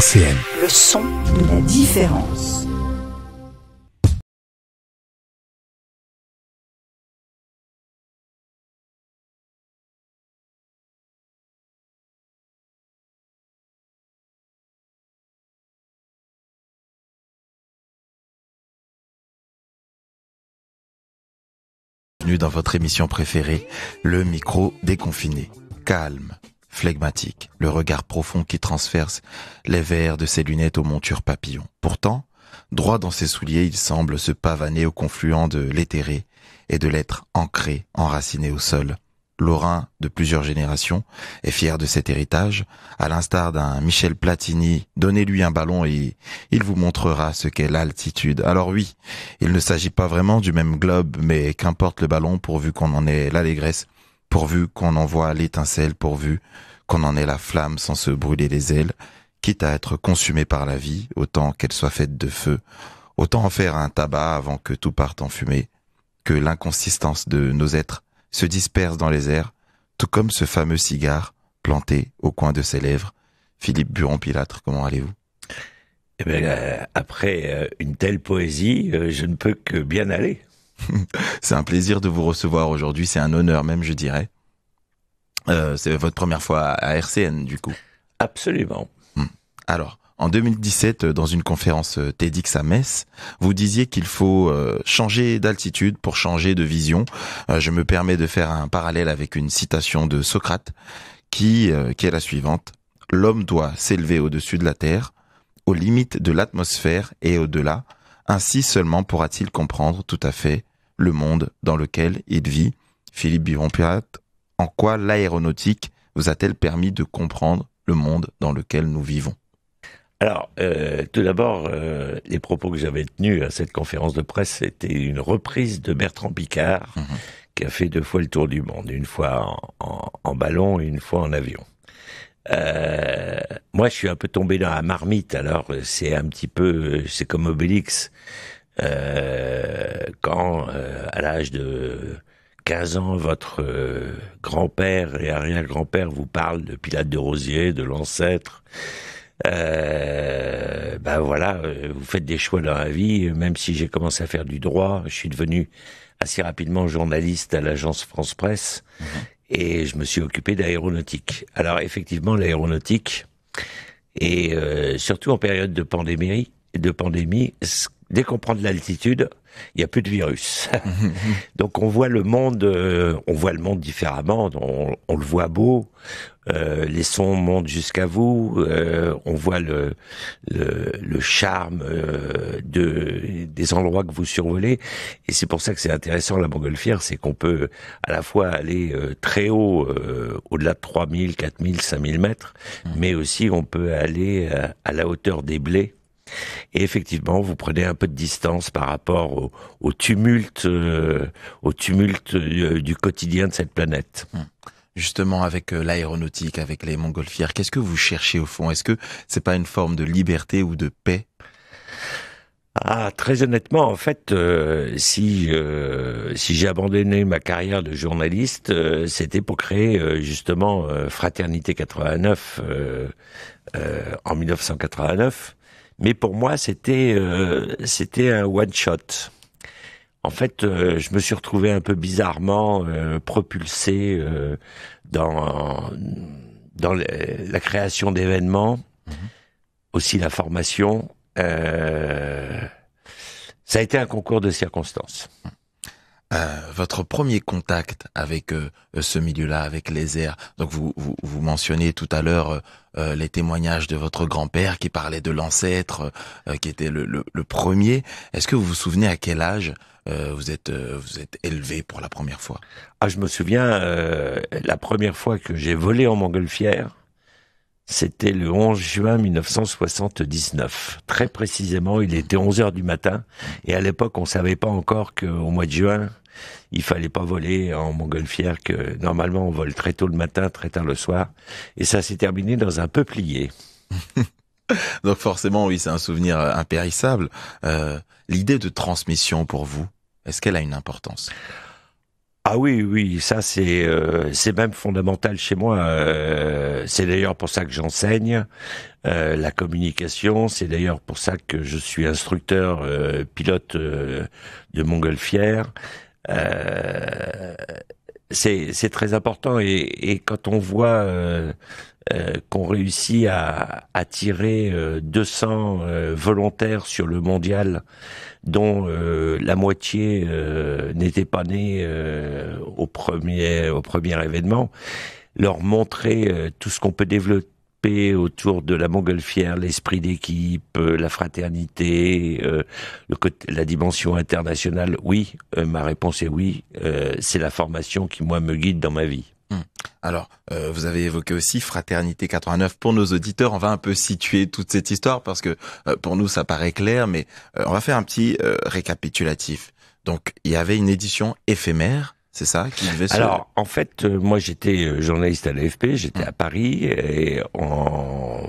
Le son de la différence. Bienvenue dans votre émission préférée, le micro déconfiné. Calme, le regard profond qui transverse les verres de ses lunettes aux montures papillons. Pourtant, droit dans ses souliers, il semble se pavaner au confluent de l'éthéré et de l'être ancré, enraciné au sol. Lorrain de plusieurs générations est fier de cet héritage, à l'instar d'un Michel Platini, donnez-lui un ballon et il vous montrera ce qu'est l'altitude. Alors oui, il ne s'agit pas vraiment du même globe, mais qu'importe le ballon pourvu qu'on en ait l'allégresse pourvu qu'on en l'étincelle, pourvu qu'on en ait la flamme sans se brûler les ailes, quitte à être consumée par la vie, autant qu'elle soit faite de feu, autant en faire un tabac avant que tout parte en fumée, que l'inconsistance de nos êtres se disperse dans les airs, tout comme ce fameux cigare planté au coin de ses lèvres. Philippe Buron-Pilâtre, comment allez-vous eh bien, euh, après euh, une telle poésie, euh, je ne peux que bien aller. c'est un plaisir de vous recevoir aujourd'hui, c'est un honneur même, je dirais. Euh, c'est votre première fois à RCN, du coup. Absolument. Hmm. Alors, en 2017, euh, dans une conférence euh, TEDx à Metz, vous disiez qu'il faut changer d'altitude pour changer de vision. Je me permets de faire un parallèle avec une citation de Socrate qui, qui est la suivante. L'homme doit s'élever au-dessus de la Terre, aux limites de l'atmosphère et au-delà. Ainsi seulement pourra-t-il comprendre tout à fait le monde dans lequel il vit. Philippe Biron-Pirate, en quoi l'aéronautique vous a-t-elle permis de comprendre le monde dans lequel nous vivons alors, euh, tout d'abord, euh, les propos que j'avais tenus à cette conférence de presse, c'était une reprise de Bertrand Piccard, mhm. qui a fait deux fois le tour du monde, une fois en, ballon et une fois en avion. Euh, moi, je suis un peu tombé dans la marmite, alors c'est un petit peu, c'est comme Obélix. Euh, quand, euh, à l'âge de 15 ans, votre euh, grand-père et arrière-grand-père vous parlent de Pilate de Rosier, de l'ancêtre. ben voilà, vous faites des choix dans la vie. Même si j'ai commencé à faire du droit, je suis devenu assez rapidement journaliste à l'agence France Presse mhm. et je me suis occupé d'aéronautique. Alors effectivement, l'aéronautique et surtout en période de pandémie, de pandémie, ce dès qu'on prend de l'altitude, il n'y a plus de virus. Donc on voit le monde, euh, on voit le monde différemment. On, le voit beau. Euh, les sons montent jusqu'à vous. Euh, on voit le le, charme euh, de des endroits que vous survolez. Et c'est pour ça que c'est intéressant la montgolfière, c'est qu'on peut à la fois aller très haut, au-delà de 3000, 4000, 5000 mètres, mmh. mais aussi on peut aller à la hauteur des blés et effectivement, vous prenez un peu de distance par rapport au, au tumulte, euh, au tumulte euh, du quotidien de cette planète. Hmm. Justement, avec euh, l'aéronautique, avec les montgolfières, qu'est-ce que vous cherchez au fond Est-ce que c'est pas une forme de liberté ou de paix ah, très honnêtement, en fait, si si j'ai abandonné ma carrière de journaliste, c'était pour créer justement Fraternité 89 en 1989. Mais pour moi, c'était euh, c'était un one shot. En fait, euh, je me suis retrouvé un peu bizarrement euh, propulsé euh, dans dans la création d'événements, mhm. aussi la formation. Euh, ça a été un concours de circonstances. Mm. Euh, votre premier contact avec euh, ce milieu-là, avec les airs. Donc vous, vous, mentionnez tout à l'heure euh, les témoignages de votre grand-père qui parlait de l'ancêtre, qui était le, premier. Est-ce que vous vous souvenez à quel âge vous êtes vous êtes élevé pour la première fois Ah, je me souviens la première fois que j'ai volé en montgolfière. C'était le 11 juin 1979. Très précisément, il était 11 heures du matin. Et à l'époque, on savait pas encore qu'au mois de juin, il fallait pas voler en montgolfière, que normalement on vole très tôt le matin, très tard le soir. Et ça s'est terminé dans un peuplier. Donc forcément, oui, c'est un souvenir euh, impérissable. Euh, l'idée de transmission pour vous, est-ce qu'elle a une importance ah oui, oui, ça c'est euh, même fondamental chez moi. Euh, c'est d'ailleurs pour ça que j'enseigne euh, la communication. C'est d'ailleurs pour ça que je suis instructeur pilote de montgolfière c'est très important et, quand on voit euh, euh, qu'on réussit à attirer 200 euh, volontaires sur le mondial dont la moitié n'était pas née au premier au premier événement leur montrer tout ce qu'on peut développer autour de la montgolfière, l'esprit d'équipe, euh, la fraternité, euh, le la dimension internationale Oui, euh, ma réponse est oui. c'est la formation qui, moi, me guide dans ma vie. Hmm. Alors, vous avez évoqué aussi Fraternité 89. Pour nos auditeurs, on va un peu situer toute cette histoire parce que pour nous, ça paraît clair, mais on va faire un petit récapitulatif. Donc, il y avait une édition éphémère c'est ça qui devait Alors, en fait, euh, moi j'étais euh, journaliste à l'AFP, j'étais à Paris, et en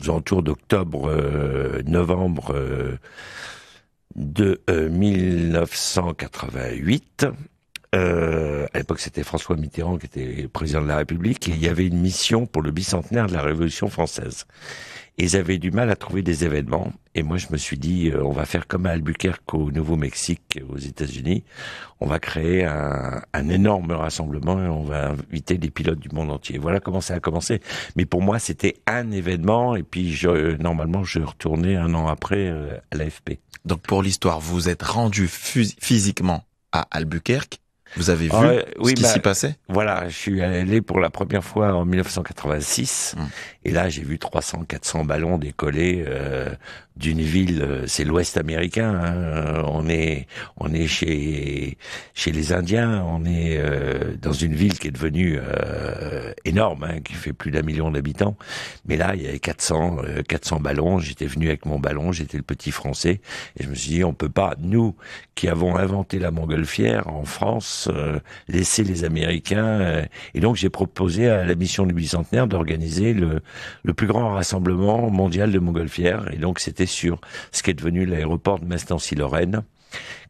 aux alentours d'octobre, euh, novembre de 1988. à l'époque, c'était François Mitterrand qui était président de la République, et il y avait une mission pour le bicentenaire de la Révolution française ils avaient du mal à trouver des événements. Et moi, je me suis dit, euh, on va faire comme à Albuquerque au Nouveau-Mexique, aux États-Unis. On va créer un, énorme rassemblement et on va inviter des pilotes du monde entier. Voilà comment ça a commencé. Mais pour moi, c'était un événement. Et puis, je, normalement, je retournais un an après euh, à l'AFP. Donc, pour l'histoire, vous êtes rendu physiquement à Albuquerque vous avez vu ce qui bah, s'y passait Voilà, je suis allé pour la première fois en 1986, hmm. et là j'ai vu 300, 400 ballons décoller euh, d'une ville, euh, c'est l'Ouest américain. Hein. on est, on est chez chez les Indiens, on est euh, dans une ville qui est devenue énorme, hein, qui fait plus d'un million d'habitants. Mais là, il y avait 400, 400 ballons. J'étais venu avec mon ballon, j'étais le petit français, et je me suis dit, on peut pas, nous qui avons inventé la montgolfière en France euh, laisser les Américains. Euh, et donc j'ai proposé à la mission du bicentenaire d'organiser le, plus grand rassemblement mondial de montgolfières. Et donc c'était sur ce qui est devenu l'aéroport de Mastancy-Lorraine.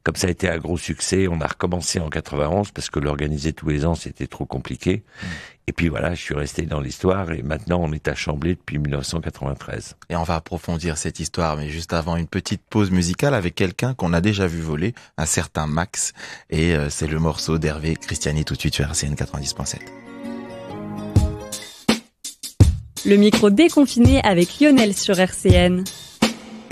Comme ça a été un gros succès, on a recommencé en 91 parce que l'organiser tous les ans, c'était trop compliqué. Mm. Et puis voilà, je suis resté dans l'histoire et maintenant on est à Chamblay depuis 1993. Et on va approfondir cette histoire, mais juste avant une petite pause musicale avec quelqu'un qu'on a déjà vu voler, un certain Max. Et euh, c'est le morceau d'Hervé Christiani tout de suite sur RCN 90.7. Le micro déconfiné avec Lionel sur RCN.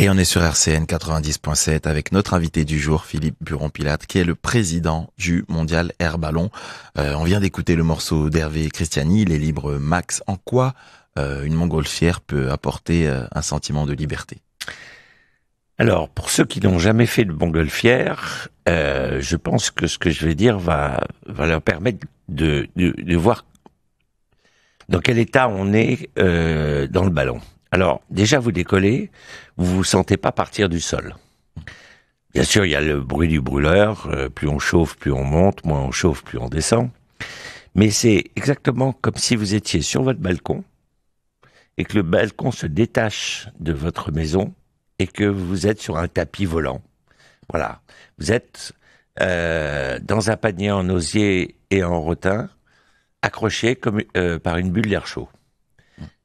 Et on est sur RCN 90.7 avec notre invité du jour, Philippe Buron-Pilate, qui est le président du Mondial Air Ballon. Euh, on vient d'écouter le morceau d'Hervé Christiani, Les Libres Max. En quoi euh, une montgolfière peut apporter euh, un sentiment de liberté alors, pour ceux qui n'ont jamais fait de montgolfière, je pense que ce que je vais dire va, va leur permettre de voir dans quel état on est dans le ballon. Alors, déjà, vous décollez, vous vous sentez pas partir du sol. Bien sûr, il y a le bruit du brûleur. Euh, plus on chauffe, plus on monte. Moins on chauffe, plus on descend. Mais c'est exactement comme si vous étiez sur votre balcon et que le balcon se détache de votre maison et que vous êtes sur un tapis volant. Voilà. Vous êtes euh, dans un panier en osier et en rotin, accroché comme, euh, par une bulle d'air chaud.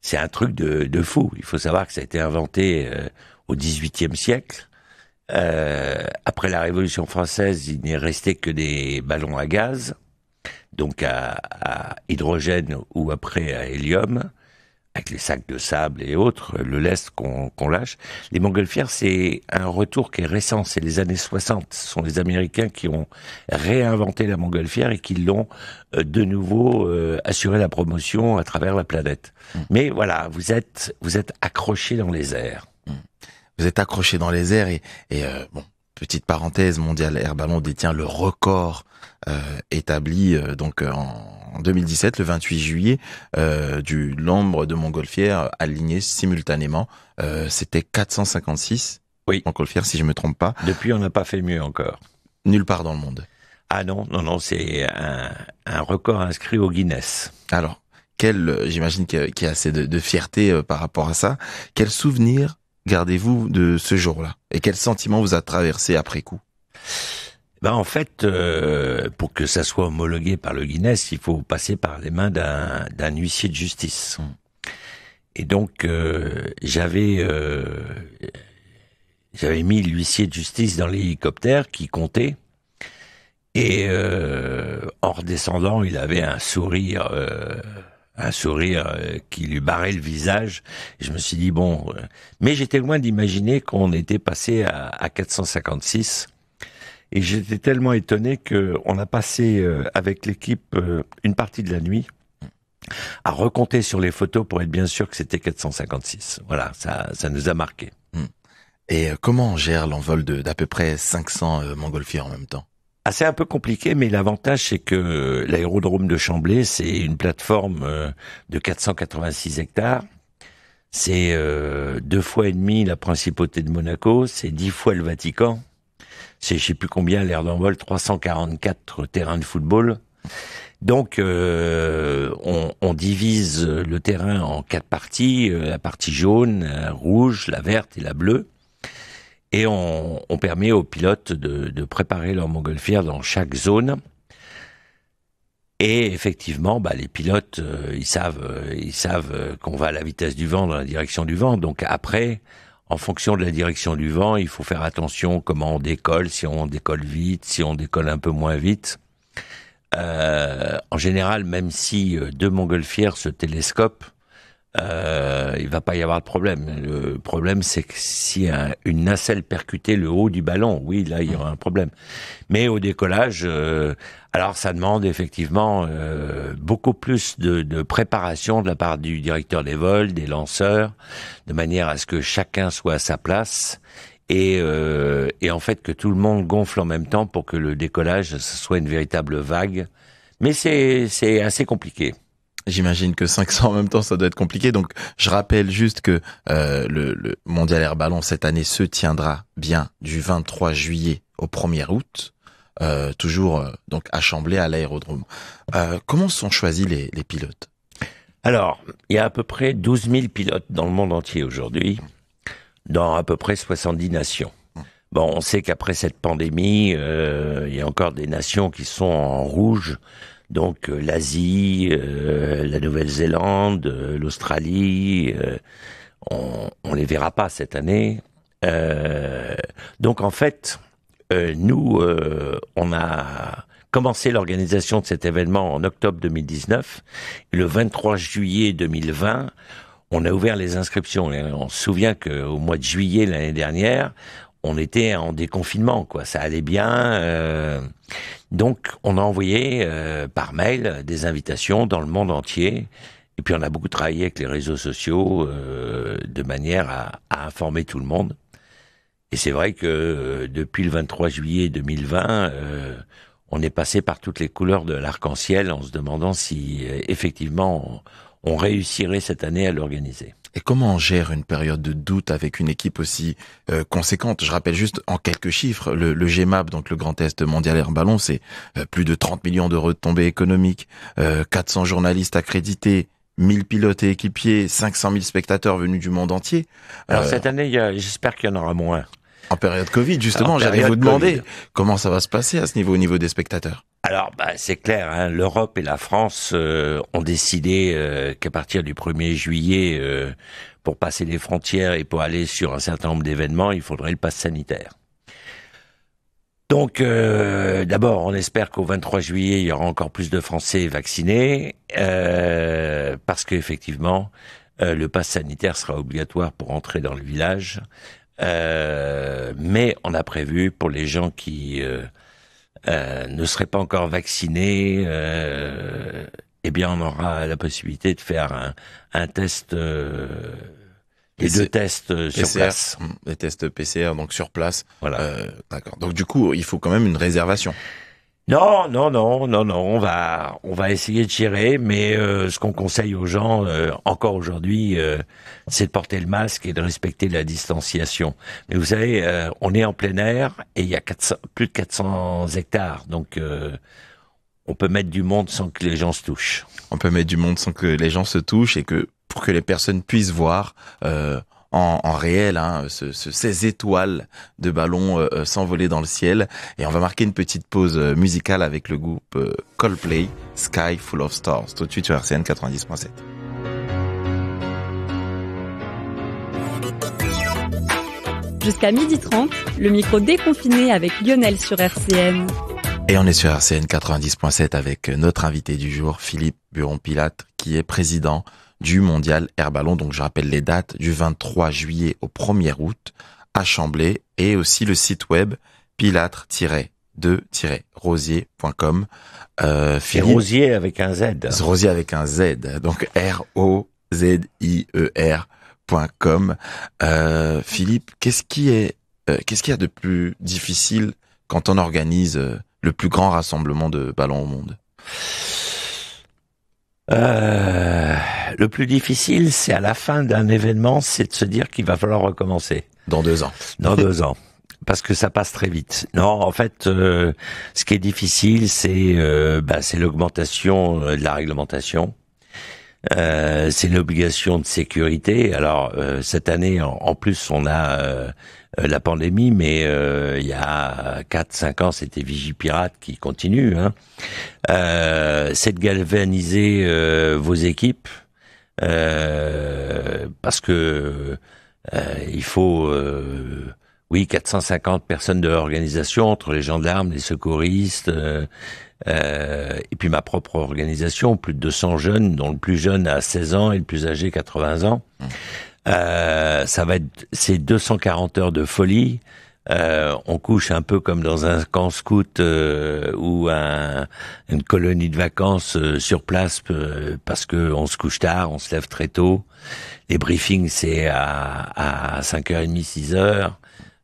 C'est un truc de, fou. Il faut savoir que ça a été inventé euh, au XVIIIe siècle. Euh, après la Révolution française, il n'est resté que des ballons à gaz, donc à hydrogène ou après à hélium avec les sacs de sable et autres, le lest qu'on lâche. Les montgolfières, c'est un retour qui est récent, c'est les années 60. Ce sont les Américains qui ont réinventé la montgolfière et qui l'ont euh, de nouveau euh, assuré la promotion à travers la planète. Mm. Mais voilà, vous êtes, vous êtes accroché dans les airs. Mm. Vous êtes accroché dans les airs et, euh, bon, petite parenthèse, Mondial Air Ballon détient le record établi donc en en 2017, le 28 juillet, euh, du l'ombre de montgolfières aligné simultanément. Euh, C'était 456 oui. montgolfières, si je ne me trompe pas. Depuis, on n'a pas fait mieux encore. Nulle part dans le monde. Ah non, non, non, c'est un, record inscrit au Guinness. Alors, quel, j'imagine qu'il y a assez de, de, fierté euh, par rapport à ça. Quel souvenir gardez-vous de ce jour-là Et quel sentiment vous a traversé après coup ben en fait, euh, pour que ça soit homologué par le Guinness, il faut passer par les mains d'un huissier de justice. Et donc euh, j'avais euh, j'avais mis l'huissier de justice dans l'hélicoptère qui comptait. Et en redescendant, il avait un sourire, un sourire qui lui barrait le visage. je me suis dit bon, mais j'étais loin d'imaginer qu'on était passé à, à 456 et j'étais tellement étonné qu'on a passé euh, avec l'équipe euh, une partie de la nuit à recompter sur les photos pour être bien sûr que c'était 456. Voilà, ça, ça nous a marqué. Hmm. Et euh, comment on gère l'envol d'à peu près 500 montgolfiers en même temps ah, c'est un peu compliqué, mais l'avantage, c'est que l'aérodrome de Chamblay, c'est une plateforme de 486 hectares. C'est deux fois et demi la principauté de Monaco, c'est dix fois le Vatican c'est je sais plus combien l'air d'envol, 344 terrains de football. Donc euh, on, divise le terrain en quatre parties, euh, la partie jaune, la rouge, la verte et la bleue. Et on, permet aux pilotes de, préparer leur montgolfière dans chaque zone. Et effectivement, bah, les pilotes, euh, ils savent, ils savent qu'on va à la vitesse du vent, dans la direction du vent. Donc après, en fonction de la direction du vent, il faut faire attention comment on décolle, si on décolle vite, si on décolle un peu moins vite. Euh, en général, même si euh, deux montgolfières se télescopent, euh, il va pas y avoir de problème. Le problème, c'est que si une nacelle percutait le haut du ballon, oui, là, il y aura un problème. Mais au décollage, euh, alors ça demande effectivement euh, beaucoup plus de, préparation de la part du directeur des vols, des lanceurs, de manière à ce que chacun soit à sa place. Et, euh, en fait que tout le monde gonfle en même temps pour que le décollage soit une véritable vague. Mais c'est assez compliqué. J'imagine que 500 en même temps, ça doit être compliqué. Donc, je rappelle juste que euh, le, Mondial Air Ballon cette année se tiendra bien du 23 juillet au 1er août, euh, toujours euh, donc à Chamblay, à l'aérodrome. comment sont choisis les, les pilotes Alors, il y a à peu près 12 000 pilotes dans le monde entier aujourd'hui, dans à peu près 70 nations. Bon, on sait qu'après cette pandémie, il y a encore des nations qui sont en rouge donc euh, l'Asie, euh, la Nouvelle-Zélande, euh, l'Australie, on, on les verra pas cette année. donc en fait, nous, on a commencé l'organisation de cet événement en octobre 2019. Le 23 juillet 2020, on a ouvert les inscriptions. on se souvient qu'au mois de juillet l'année dernière, on était en déconfinement, quoi. Ça allait bien. Euh. donc, on a envoyé euh, par mail des invitations dans le monde entier. Et puis, on a beaucoup travaillé avec les réseaux sociaux euh, de manière à, informer tout le monde. Et c'est vrai que depuis le 23 juillet 2020, on est passé par toutes les couleurs de l'arc-en-ciel en se demandant si effectivement on réussirait cette année à l'organiser comment on gère une période de doute avec une équipe aussi euh, conséquente Je rappelle juste en quelques chiffres, le, GMAP, donc le Grand Est Mondial Air Ballon, c'est euh, plus de 30 millions d'euros de tombées économiques, 400 euh, journalistes accrédités, 1000 pilotes et équipiers, 500 000 spectateurs venus du monde entier. Alors cette année, j'espère qu'il y en aura moins. En période Covid, justement, j'allais vous demander comment ça va se passer à ce niveau, au niveau des spectateurs alors, bah, c'est clair, hein, l'Europe et la France euh, ont décidé euh, qu'à partir du 1er juillet, euh, pour passer les frontières et pour aller sur un certain nombre d'événements, il faudrait le pass sanitaire. Donc, d'abord, on espère qu'au 23 juillet, il y aura encore plus de Français vaccinés, parce qu'effectivement, le pass sanitaire sera obligatoire pour entrer dans le village, mais on a prévu pour les gens qui euh, ne serait pas encore vacciné, euh, eh bien on aura la possibilité de faire un, test. Euh, les deux tests euh, sur place. Les tests PCR, donc sur place. Voilà. D'accord. Donc du coup, il faut quand même une réservation. Non, non, non, non, non. On va, on va essayer de tirer, mais euh, ce qu'on conseille aux gens euh, encore aujourd'hui, euh, c'est de porter le masque et de respecter la distanciation. Mais vous savez, on est en plein air et il y a plus de 400 hectares, donc on peut mettre du monde sans que les gens se touchent. On peut mettre du monde sans que les gens se touchent et que pour que les personnes puissent voir en, réel, hein, ces étoiles de ballons euh, euh, s'envolaient s'envoler dans le ciel. Et on va marquer une petite pause euh, musicale avec le groupe Coldplay, Sky Full of Stars, tout de suite sur RCN 90.7. Jusqu'à midi h 30 le micro déconfiné avec Lionel sur RCN. Et on est sur RCN 90.7 avec notre invité du jour, Philippe Buron-Pilate, qui est président du mondial Air Ballon. Donc je rappelle les dates du 23 juillet au 1er août à Chamblay et aussi le site web pilatre-2-rosier.com. Euh, Rosier avec un Z. Rosier avec un Z. Donc R-O-Z-I-E-R.com. Euh, Philippe, qu'est-ce qui est, euh, qu'est-ce qu'il y a de plus difficile quand on organise euh, le plus grand rassemblement de ballons au monde? Euh, le plus difficile, c'est à la fin d'un événement, c'est de se dire qu'il va falloir recommencer. Dans deux ans. Dans deux ans. Parce que ça passe très vite. Non, en fait, euh, ce qui est difficile, c'est euh, bah, l'augmentation euh, de la réglementation. Euh, c'est l'obligation de sécurité. Alors cette année, en, plus, on a la pandémie, mais il y a quatre, cinq ans, c'était Vigipirate qui continue. Hein. c'est de galvaniser vos équipes euh, parce que euh, il faut euh, oui, 450 personnes de l'organisation, entre les gendarmes, les secouristes, euh, et puis ma propre organisation, plus de 200 jeunes, dont le plus jeune a 16 ans et le plus âgé 80 ans. Mmh. Euh, ça va être ces 240 heures de folie, euh, on couche un peu comme dans un camp scout euh, ou une colonie de vacances euh, sur place parce que on se couche tard, on se lève très tôt. Les briefings c'est à, à 5h30, 6h.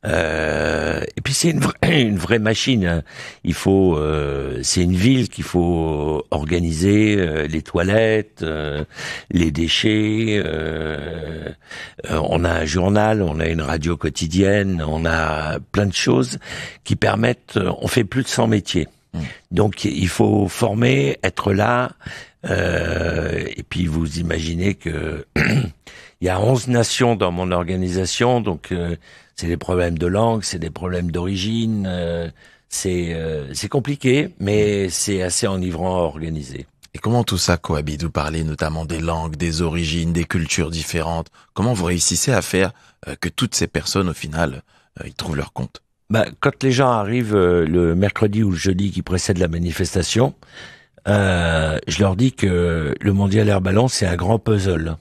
Euh, et puis c'est une, vraie machine. Hein. Il faut, euh, c'est une ville qu'il faut organiser euh, les toilettes, euh, les déchets. Euh, on a un journal, on a une radio quotidienne, on a plein de choses qui permettent. On fait plus de 100 métiers. Mmh. Donc il faut former, être là, et puis vous imaginez que il y a 11 nations dans mon organisation, donc euh, c'est des problèmes de langue, c'est des problèmes d'origine, euh, euh, c'est compliqué, mais c'est assez enivrant à organiser. Et comment tout ça cohabite Vous parlez notamment des langues, des origines, des cultures différentes. Comment vous réussissez à faire que toutes ces personnes, au final, ils trouvent leur compte bah, Quand les gens arrivent le mercredi ou le jeudi qui précède la manifestation, je leur dis que le Mondial Air Ballon, c'est un grand puzzle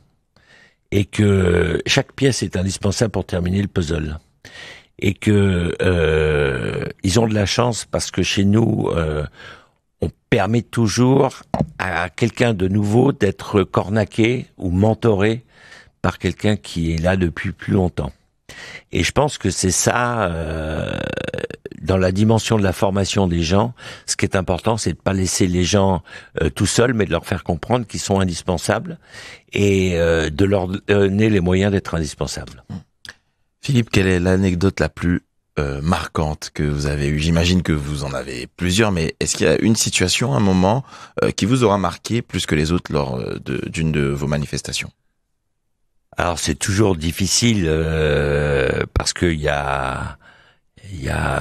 et que chaque pièce est indispensable pour terminer le puzzle. Et que euh, ils ont de la chance parce que chez nous, euh, on permet toujours à quelqu'un de nouveau d'être cornaqué ou mentoré par quelqu'un qui est là depuis plus longtemps. Et je pense que c'est ça euh, dans la dimension de la formation des gens, ce qui est important, c'est de pas laisser les gens euh, tout seuls, mais de leur faire comprendre qu'ils sont indispensables et euh, de leur donner les moyens d'être indispensables. Hmm. Philippe, quelle est l'anecdote la plus euh, marquante que vous avez eue J'imagine que vous en avez plusieurs, mais est-ce qu'il y a une situation, un moment qui vous aura marqué plus que les autres lors d'une de, vos manifestations alors c'est toujours difficile parce qu'il y a il y a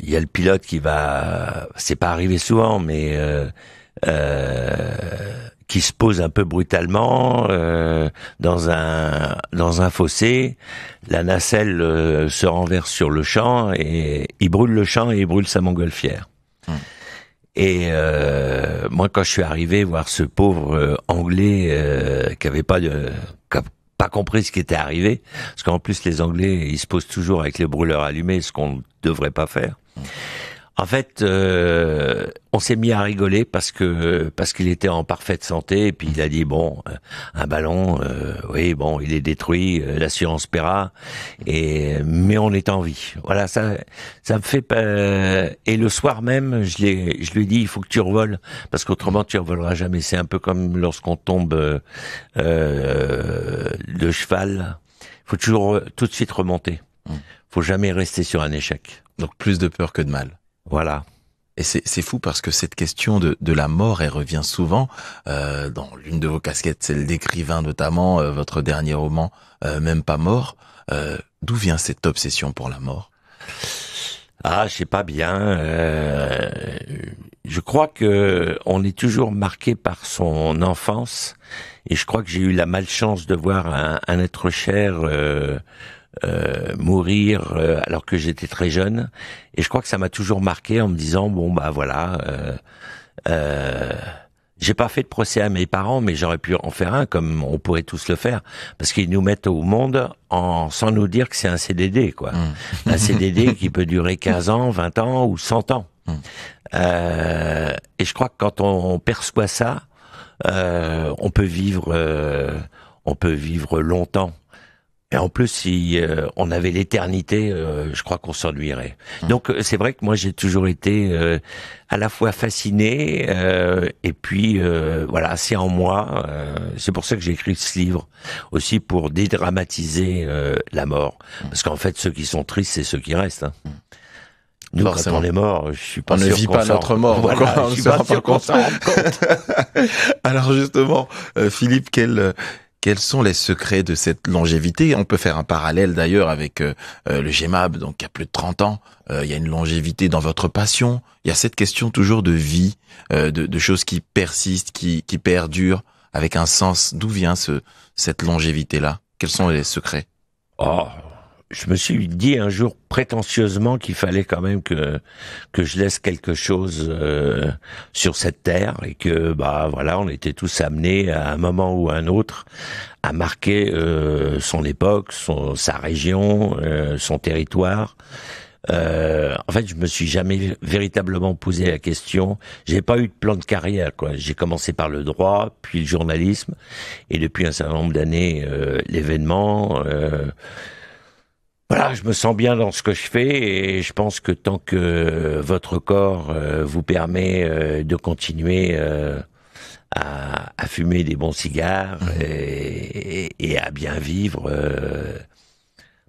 il euh, y a le pilote qui va c'est pas arrivé souvent mais euh, euh, qui se pose un peu brutalement dans un dans un fossé la nacelle se renverse sur le champ et il brûle le champ et il brûle sa montgolfière hmm. Et moi, quand je suis arrivé voir ce pauvre Anglais qui avait pas de pas compris ce qui était arrivé, parce qu'en plus les Anglais, ils se posent toujours avec les brûleurs allumés, ce qu'on ne devrait pas faire. En fait, euh, on s'est mis à rigoler parce que parce qu'il était en parfaite santé et puis il a dit bon euh, un ballon euh, oui bon il est détruit l'assurance paiera et mais on est en vie voilà ça ça me fait peur. et le soir même je l'ai je lui ai dit il faut que tu revoles parce qu'autrement tu revoleras jamais c'est un peu comme lorsqu'on tombe euh, de cheval faut toujours tout de suite remonter mmh. faut jamais rester sur un échec donc plus de peur que de mal voilà. Et c'est fou parce que cette question de, de la mort, elle revient souvent euh, dans l'une de vos casquettes, celle d'écrivain notamment, euh, votre dernier roman, euh, Même pas mort. D'où vient cette obsession pour la mort Ah, je sais pas bien. je crois que on est toujours marqué par son enfance, et je crois que j'ai eu la malchance de voir un, un être cher euh, mourir euh, alors que j'étais très jeune. Et je crois que ça m'a toujours marqué en me disant bon bah voilà. Euh, j'ai pas fait de procès à mes parents, mais j'aurais pu en faire un, comme on pourrait tous le faire, parce qu'ils nous mettent au monde en, sans nous dire que c'est un CDD, quoi. Mmh. Un CDD qui peut durer 15 ans, 20 ans ou 100 ans. Mmh. et je crois que quand on, perçoit ça, on peut vivre, on peut vivre longtemps. Et en plus, si euh, on avait l'éternité, euh, je crois qu'on s'ennuierait. Mmh. Donc euh, c'est vrai que moi j'ai toujours été à la fois fasciné et puis voilà, c'est en moi. c'est pour ça que j'ai écrit ce livre aussi pour dédramatiser la mort, mmh. parce qu'en fait, ceux qui sont tristes, c'est ceux qui restent. Hein. Mmh. Nous, quand on est mort, je suis pas on ne vit pas notre mort. on je pas, Alors justement, Philippe, quel quels sont les secrets de cette longévité On peut faire un parallèle d'ailleurs avec euh, euh, le GEMAB, donc il y a plus de 30 ans. Euh, il y a une longévité dans votre passion. Il y a cette question toujours de vie, de, choses qui persistent, qui, qui perdurent avec un sens. D'où vient ce, cette longévité-là Quels sont les secrets Oh, je me suis dit un jour prétentieusement qu'il fallait quand même que que je laisse quelque chose euh, sur cette terre et que bah voilà on était tous amenés à un moment ou à un autre à marquer euh, son époque, son, sa région, euh, son territoire. en fait, je me suis jamais véritablement posé la question. J'ai pas eu de plan de carrière, quoi. J'ai commencé par le droit, puis le journalisme, et depuis un certain nombre d'années, l'événement. Voilà, je me sens bien dans ce que je fais et je pense que tant que votre corps euh, vous permet euh, de continuer euh, à, fumer des bons cigares mmh. et, à bien vivre,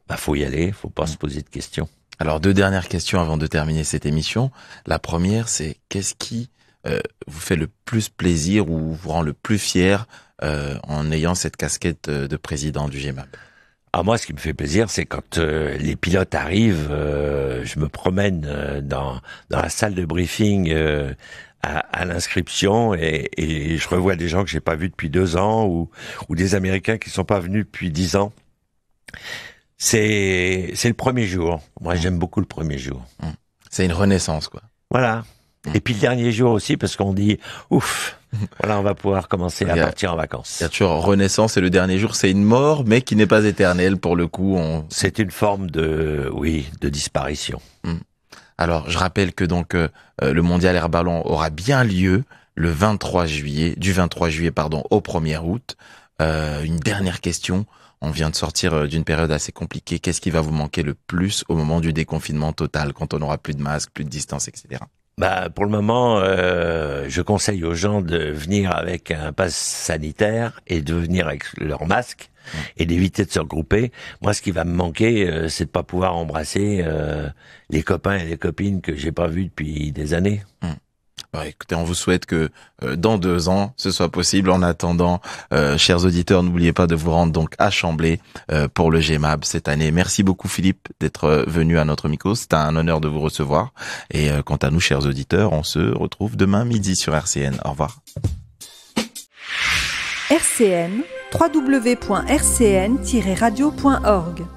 bah faut y aller, faut pas mmh. se poser de questions. Alors deux dernières questions avant de terminer cette émission. La première, c'est qu'est-ce qui vous fait le plus plaisir ou vous rend le plus fier en ayant cette casquette de, président du GMAP ah, moi, ce qui me fait plaisir, c'est quand euh, les pilotes arrivent, euh, je me promène euh, dans, la salle de briefing à, l'inscription et, je revois des gens que j'ai pas vus depuis deux ans ou, des Américains qui sont pas venus depuis dix ans. C'est c'est le premier jour. Moi, mmh. j'aime beaucoup le premier jour. Mmh. C'est une renaissance, quoi. Voilà. Mmh. Et puis le dernier jour aussi, parce qu'on dit, ouf, Voilà, on va pouvoir commencer à partir en vacances. Bien sûr, renaissance et le dernier jour, c'est une mort, mais qui n'est pas éternelle pour le coup. C'est une forme de, oui, de disparition. Hmm. Alors, je rappelle que donc euh, euh, le mondial air ballon aura bien lieu le 23 juillet, du 23 juillet pardon au 1er août. Euh, une dernière question. On vient de sortir d'une période assez compliquée. Qu'est-ce qui va vous manquer le plus au moment du déconfinement total, quand on n'aura plus de masques, plus de distance, etc. Bah, pour le moment, euh, je conseille aux gens de venir avec un pass sanitaire et de venir avec leur masque mmh. et d'éviter de se regrouper. Moi, ce qui va me manquer, euh, c'est de pas pouvoir embrasser euh, les copains et les copines que j'ai pas vus depuis des années. Mmh. Bah, écoutez, on vous souhaite que euh, dans deux ans, ce soit possible. En attendant, euh, chers auditeurs, n'oubliez pas de vous rendre donc à Chamblay euh, pour le GMAB cette année. Merci beaucoup Philippe d'être venu à notre micro. C'est un honneur de vous recevoir. Et quant à nous, chers auditeurs, on se retrouve demain midi sur RCN. Au revoir. RCN www.rcn-radio.org